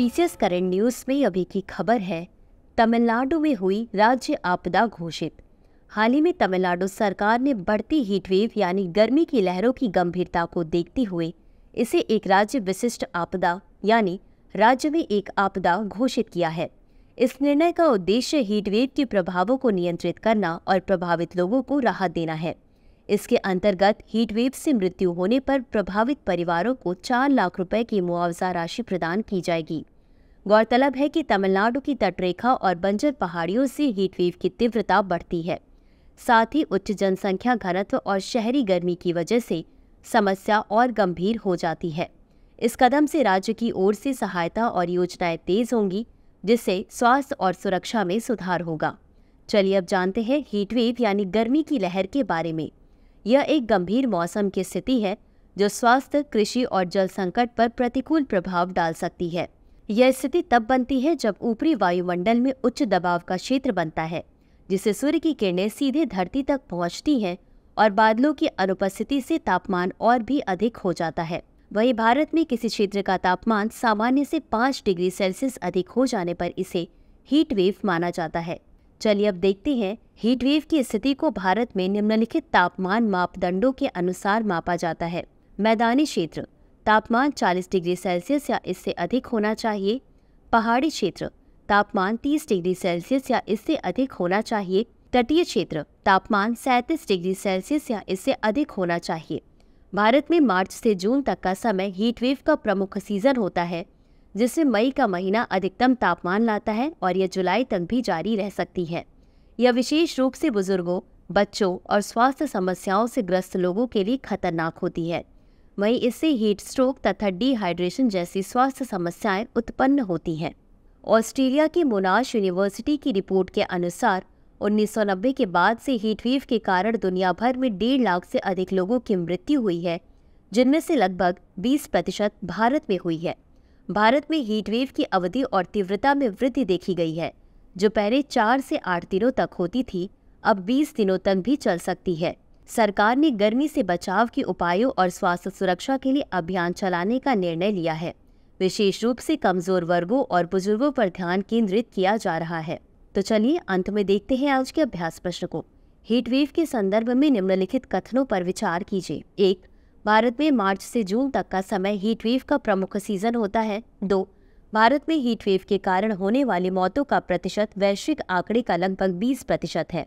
PCS current news में अभी की खबर है तमिलनाडु में हुई राज्य आपदा घोषित हाल ही में तमिलनाडु सरकार ने बढ़ती हीटवेव यानी गर्मी की लहरों की गंभीरता को देखते हुए इसे एक राज्य विशिष्ट आपदा यानी राज्य में एक आपदा घोषित किया है इस निर्णय का उद्देश्य हीटवेव के प्रभावों को नियंत्रित करना और प्रभावित लोगों को राहत देना है इसके अंतर्गत हीटवेव से मृत्यु होने पर प्रभावित परिवारों को चार लाख रुपए की मुआवजा राशि प्रदान की जाएगी गौरतलब है कि तमिलनाडु की तटरेखा और बंजर पहाड़ियों से हीटवेव की तीव्रता बढ़ती है साथ ही उच्च जनसंख्या घनत्व और शहरी गर्मी की वजह से समस्या और गंभीर हो जाती है इस कदम से राज्य की ओर से सहायता और योजनाएं तेज होंगी जिससे स्वास्थ्य और सुरक्षा में सुधार होगा चलिए अब जानते हैं हीटवेव यानी गर्मी की लहर के बारे में यह एक गंभीर मौसम की स्थिति है जो स्वास्थ्य कृषि और जल संकट पर प्रतिकूल प्रभाव डाल सकती है यह स्थिति तब बनती है जब ऊपरी वायुमंडल में उच्च दबाव का क्षेत्र बनता है जिसे सूर्य की किरणें सीधे धरती तक पहुंचती हैं और बादलों की अनुपस्थिति से तापमान और भी अधिक हो जाता है वहीं भारत में किसी क्षेत्र का तापमान सामान्य से पाँच डिग्री सेल्सियस अधिक हो जाने पर इसे हीट वेव माना जाता है चलिए अब देखते हैं हीट वेव की स्थिति को भारत में निम्नलिखित तापमान मापदंडों के अनुसार मापा जाता है मैदानी क्षेत्र तापमान 40 डिग्री सेल्सियस या इससे अधिक होना चाहिए पहाड़ी क्षेत्र तापमान 30 डिग्री सेल्सियस या इससे अधिक होना चाहिए तटीय क्षेत्र तापमान 37 डिग्री सेल्सियस या इससे अधिक होना चाहिए भारत में मार्च से जून तक का समय हीटवेव का प्रमुख सीजन होता है जिससे मई का महीना अधिकतम तापमान लाता है और यह जुलाई तक भी जारी रह सकती है यह विशेष रूप से बुजुर्गों बच्चों और स्वास्थ्य समस्याओं से ग्रस्त लोगों के लिए खतरनाक होती है वहीं इससे हीट स्ट्रोक तथा डिहाइड्रेशन जैसी स्वास्थ्य समस्याएं उत्पन्न होती हैं ऑस्ट्रेलिया की मोनाश यूनिवर्सिटी की रिपोर्ट के अनुसार 1990 के बाद से हीटवेव के कारण दुनिया भर में डेढ़ लाख से अधिक लोगों की मृत्यु हुई है जिनमें से लगभग 20 प्रतिशत भारत में हुई है भारत में हीटवेव की अवधि और तीव्रता में वृद्धि देखी गई है जो पहले चार से आठ दिनों तक होती थी अब 20 दिनों तक भी चल सकती है सरकार ने गर्मी से बचाव के उपायों और स्वास्थ्य सुरक्षा के लिए अभियान चलाने का निर्णय लिया है विशेष रूप से कमजोर वर्गों और बुजुर्गों पर ध्यान केंद्रित किया जा रहा है तो चलिए अंत में देखते हैं आज के अभ्यास प्रश्न को हीटवेव के संदर्भ में निम्नलिखित कथनों पर विचार कीजिए एक भारत में मार्च से जून तक का समय हीटवेव का प्रमुख सीजन होता है दो भारत में हीटवेव के कारण होने वाली मौतों का प्रतिशत वैश्विक आंकड़े का लगभग 20 प्रतिशत है